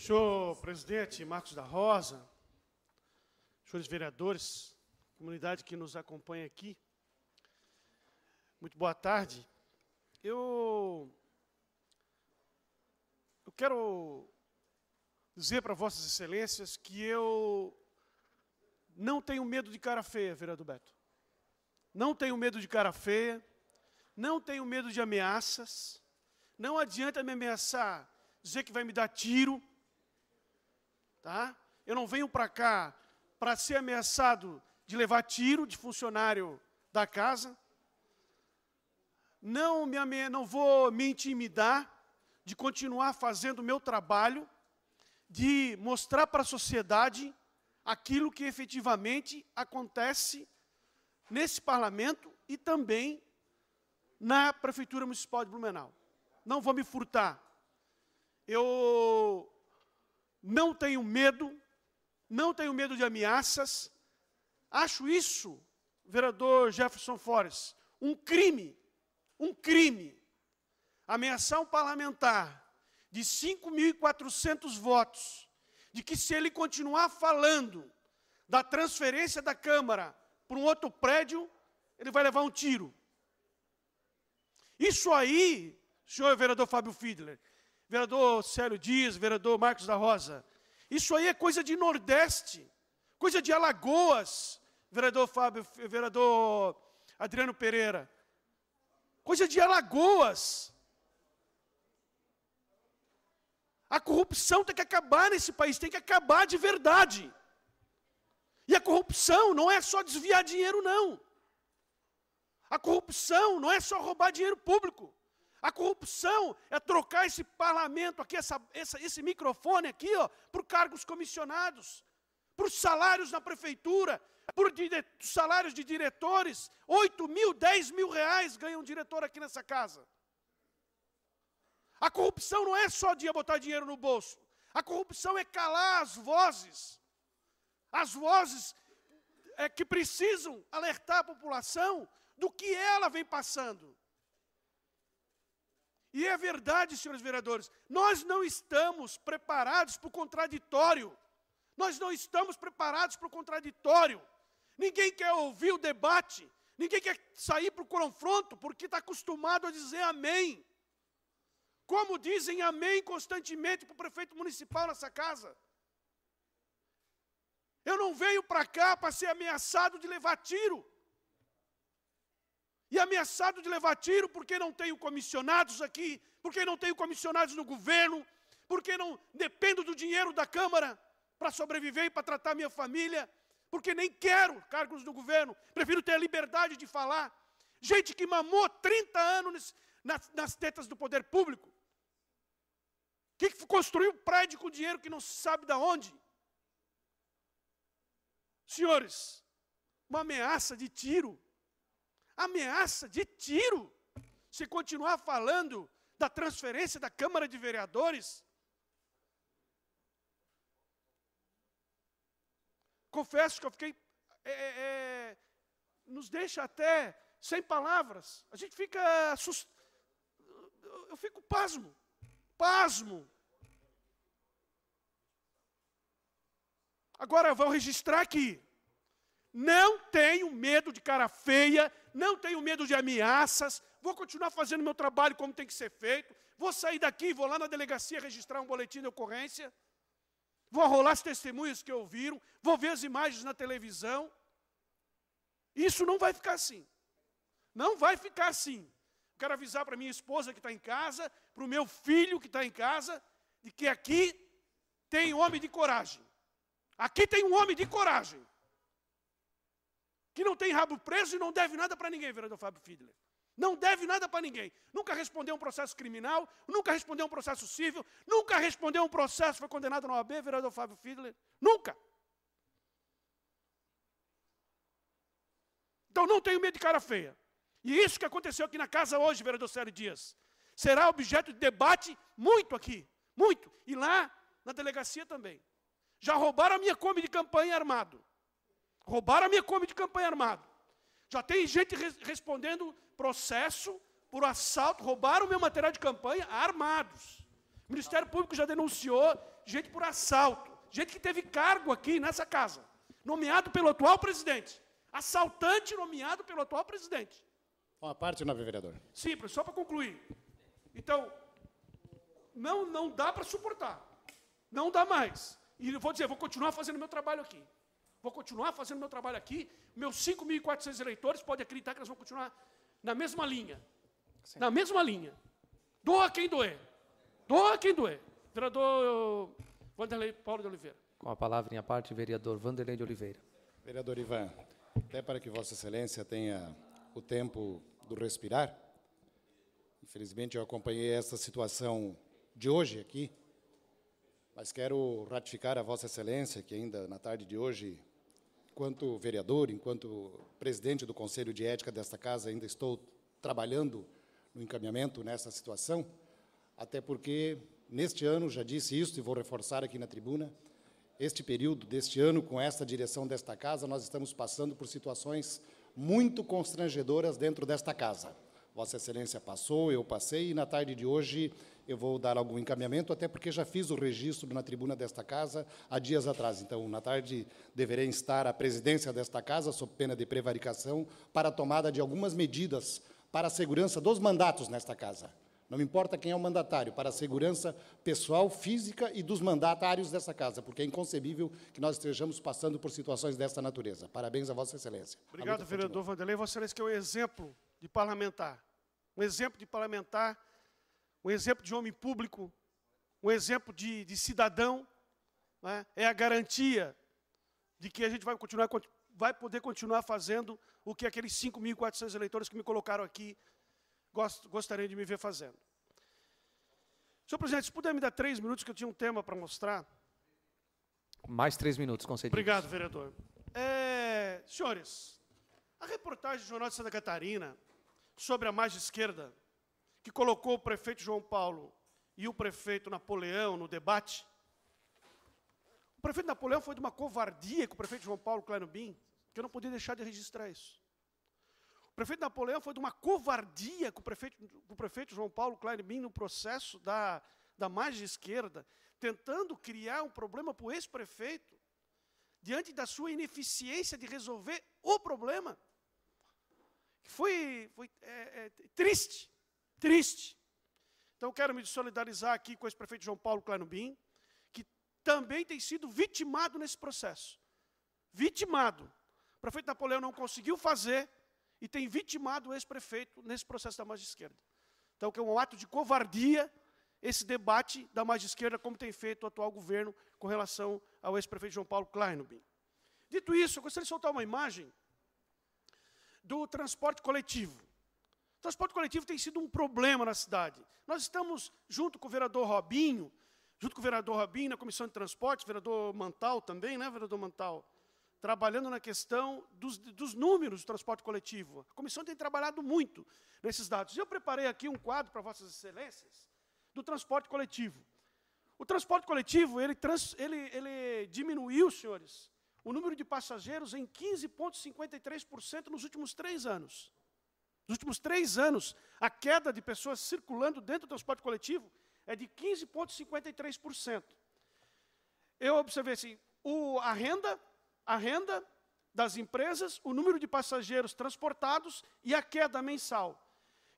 Senhor presidente Marcos da Rosa, senhores vereadores, comunidade que nos acompanha aqui, muito boa tarde. Eu, eu quero dizer para Vossas Excelências que eu não tenho medo de cara feia, vereador Beto. Não tenho medo de cara feia, não tenho medo de ameaças. Não adianta me ameaçar, dizer que vai me dar tiro, tá? Eu não venho para cá para ser ameaçado de levar tiro de funcionário da casa. Não me não vou me intimidar de continuar fazendo o meu trabalho, de mostrar para a sociedade aquilo que efetivamente acontece nesse parlamento e também na Prefeitura Municipal de Blumenau. Não vou me furtar. Eu não tenho medo, não tenho medo de ameaças. Acho isso, vereador Jefferson Flores, um crime, um crime. Ameaçar um parlamentar de 5.400 votos, de que se ele continuar falando da transferência da Câmara para um outro prédio, ele vai levar um tiro. Isso aí, senhor vereador Fábio Fiedler, vereador Célio Dias, vereador Marcos da Rosa. Isso aí é coisa de Nordeste, coisa de Alagoas, vereador Fábio, vereador Adriano Pereira. Coisa de Alagoas. A corrupção tem que acabar nesse país, tem que acabar de verdade. E a corrupção não é só desviar dinheiro, não. A corrupção não é só roubar dinheiro público. A corrupção é trocar esse parlamento aqui, essa, essa, esse microfone aqui, ó, por cargos comissionados, por salários na prefeitura, por dire, salários de diretores. 8 mil, 10 mil reais ganha um diretor aqui nessa casa. A corrupção não é só dia botar dinheiro no bolso. A corrupção é calar as vozes. As vozes é, que precisam alertar a população do que ela vem passando. E é verdade, senhores vereadores, nós não estamos preparados para o contraditório. Nós não estamos preparados para o contraditório. Ninguém quer ouvir o debate, ninguém quer sair para o confronto, porque está acostumado a dizer amém. Como dizem amém constantemente para o prefeito municipal nessa casa. Eu não venho para cá para ser ameaçado de levar tiro e ameaçado de levar tiro porque não tenho comissionados aqui, porque não tenho comissionados no governo, porque não dependo do dinheiro da Câmara para sobreviver e para tratar minha família, porque nem quero cargos do governo, prefiro ter a liberdade de falar. Gente que mamou 30 anos nas, nas tetas do poder público, que construiu um prédio com dinheiro que não se sabe de onde. Senhores, uma ameaça de tiro ameaça de tiro se continuar falando da transferência da Câmara de Vereadores. Confesso que eu fiquei. É, é, é nos deixa até sem palavras. A gente fica assustado. Eu fico pasmo. Pasmo. Agora vão registrar aqui. Não tenho medo de cara feia, não tenho medo de ameaças, vou continuar fazendo meu trabalho como tem que ser feito, vou sair daqui, vou lá na delegacia registrar um boletim de ocorrência, vou rolar os testemunhos que ouviram, vou ver as imagens na televisão. Isso não vai ficar assim. Não vai ficar assim. Quero avisar para minha esposa que está em casa, para o meu filho que está em casa, de que aqui tem homem de coragem. Aqui tem um homem de coragem que não tem rabo preso e não deve nada para ninguém, vereador Fábio Fidler. Não deve nada para ninguém. Nunca respondeu um processo criminal, nunca respondeu um processo civil, nunca respondeu um processo, foi condenado na OAB, vereador Fábio Fidler. Nunca. Então não tenho medo de cara feia. E isso que aconteceu aqui na casa hoje, vereador Célio Dias, será objeto de debate muito aqui, muito. E lá na delegacia também. Já roubaram a minha come de campanha armado. Roubaram a minha comida de campanha armada. Já tem gente res respondendo processo por assalto, roubaram o meu material de campanha armados. O Ministério Público já denunciou gente por assalto, gente que teve cargo aqui nessa casa, nomeado pelo atual presidente. Assaltante nomeado pelo atual presidente. Uma parte, não, vereador? Sim, só para concluir. Então, não, não dá para suportar. Não dá mais. E eu vou dizer, vou continuar fazendo meu trabalho aqui. Vou continuar fazendo meu trabalho aqui. Meus 5.400 eleitores podem acreditar que eles vão continuar na mesma linha. Sim. Tá na mesma linha. Doa quem doer. Doa quem doer. Vereador Vanderlei Paulo de Oliveira. Com a palavra em parte, vereador Vanderlei de Oliveira. Vereador Ivan, até para que Vossa Excelência tenha o tempo do respirar, infelizmente eu acompanhei essa situação de hoje aqui, mas quero ratificar a Vossa Excelência que ainda na tarde de hoje enquanto vereador, enquanto presidente do Conselho de Ética desta casa, ainda estou trabalhando no encaminhamento nessa situação, até porque neste ano, já disse isso e vou reforçar aqui na tribuna, este período deste ano, com esta direção desta casa, nós estamos passando por situações muito constrangedoras dentro desta casa. Vossa Excelência passou, eu passei, e na tarde de hoje eu vou dar algum encaminhamento, até porque já fiz o registro na tribuna desta casa há dias atrás. Então, na tarde, deverei instar a presidência desta casa, sob pena de prevaricação, para a tomada de algumas medidas para a segurança dos mandatos nesta casa. Não me importa quem é o mandatário, para a segurança pessoal, física e dos mandatários dessa casa, porque é inconcebível que nós estejamos passando por situações desta natureza. Parabéns a Vossa Excelência. Obrigado, vereador Vanderlei. Vossa Excelência, que é um exemplo de parlamentar. Um exemplo de parlamentar um exemplo de homem público, um exemplo de, de cidadão, né? é a garantia de que a gente vai, continuar, vai poder continuar fazendo o que aqueles 5.400 eleitores que me colocaram aqui gost, gostariam de me ver fazendo. Senhor presidente, se puder me dar três minutos, que eu tinha um tema para mostrar. Mais três minutos, concedido. Obrigado, vereador. É, senhores, a reportagem do Jornal de Santa Catarina sobre a mais esquerda que colocou o prefeito João Paulo e o prefeito Napoleão no debate. O prefeito Napoleão foi de uma covardia com o prefeito João Paulo Kleinobin, que eu não podia deixar de registrar isso. O prefeito Napoleão foi de uma covardia com o prefeito, com o prefeito João Paulo Kleinobin no processo da, da margem esquerda, tentando criar um problema para o ex-prefeito, diante da sua ineficiência de resolver o problema. Foi, foi é, é, triste Triste. Então quero me solidarizar aqui com o ex-prefeito João Paulo Clarinubim, que também tem sido vitimado nesse processo. Vitimado. O prefeito Napoleão não conseguiu fazer e tem vitimado o ex-prefeito nesse processo da Mais esquerda. Então, que é um ato de covardia esse debate da Mais esquerda, como tem feito o atual governo com relação ao ex-prefeito João Paulo Kleinubin. Dito isso, eu gostaria de soltar uma imagem do transporte coletivo. O transporte coletivo tem sido um problema na cidade. Nós estamos, junto com o vereador Robinho, junto com o vereador Robinho, na Comissão de Transportes, vereador Mantal também, né, vereador Mantal? Trabalhando na questão dos, dos números do transporte coletivo. A comissão tem trabalhado muito nesses dados. Eu preparei aqui um quadro para Vossas Excelências do transporte coletivo. O transporte coletivo, ele, trans, ele, ele diminuiu, senhores, o número de passageiros em 15,53% nos últimos três anos. Nos últimos três anos, a queda de pessoas circulando dentro do transporte coletivo é de 15,53%. Eu observei assim, o, a renda, a renda das empresas, o número de passageiros transportados e a queda mensal.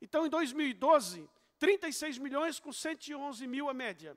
Então, em 2012, 36 milhões com 111 mil a média.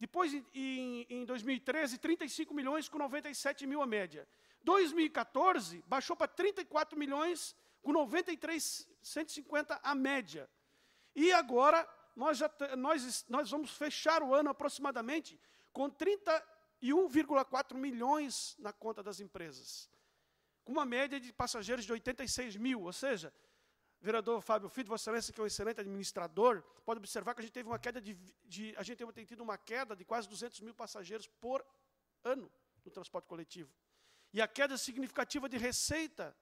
Depois, em, em 2013, 35 milhões com 97 mil a média. 2014, baixou para 34 milhões com 93 150 a média. E agora nós, já, nós, nós vamos fechar o ano aproximadamente com 31,4 milhões na conta das empresas. Com uma média de passageiros de 86 mil, ou seja, vereador Fábio Fito, Vossa Excelência, que é um excelente administrador, pode observar que a gente teve uma queda de, de a gente tem tido uma queda de quase 200 mil passageiros por ano no transporte coletivo. E a queda significativa de receita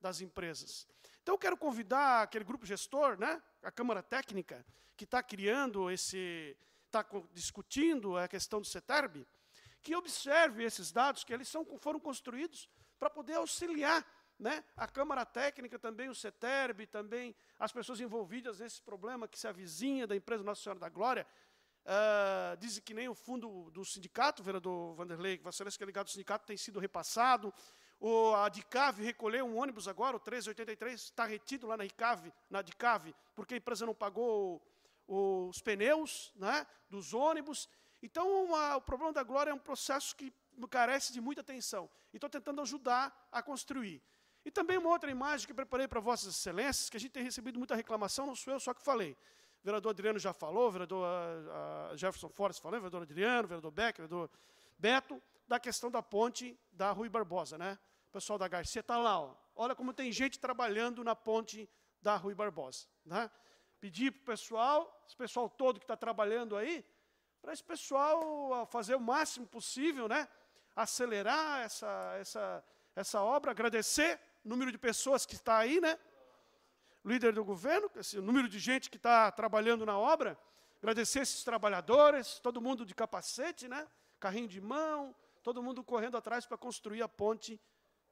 das empresas. Então eu quero convidar aquele grupo gestor, né, a Câmara Técnica, que está criando esse, está discutindo a questão do CETERB, que observe esses dados, que eles são, foram construídos para poder auxiliar né, a Câmara Técnica, também o CETERB, também as pessoas envolvidas nesse problema que se avizinha da empresa Nossa Senhora da Glória, Uh, ah, dizem que nem o fundo do sindicato, vereador Vanderlei Vassouras, que é ligado ao sindicato, tem sido repassado. O, a Dicave recolheu um ônibus agora, o 1383, está retido lá na Dicave, na Dicave porque a empresa não pagou o, os pneus né, dos ônibus. Então, uma, o problema da glória é um processo que carece de muita atenção. E estou tentando ajudar a construir. E também uma outra imagem que preparei para Vossas Excelências, que a gente tem recebido muita reclamação, não sou eu só que falei. O vereador Adriano já falou, o vereador a, ah, a ah, Jefferson Fortes falou, o vereador Adriano, o vereador Beck, o vereador Beto da questão da ponte da Rui Barbosa, né? O pessoal da Garcia está lá, ó. olha como tem gente trabalhando na ponte da Rui Barbosa. Né? Pedir para o pessoal, esse pessoal todo que está trabalhando aí, para esse pessoal fazer o máximo possível, né? acelerar essa, essa, essa obra, agradecer o número de pessoas que está aí, né? líder do governo, esse número de gente que está trabalhando na obra, agradecer esses trabalhadores, todo mundo de capacete, né? carrinho de mão, todo mundo correndo atrás para construir a ponte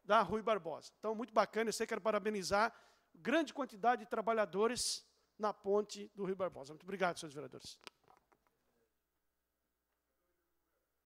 da Rui Barbosa. Então, muito bacana, eu sei, que quero parabenizar grande quantidade de trabalhadores na ponte do Rio Barbosa. Muito obrigado, senhores vereadores.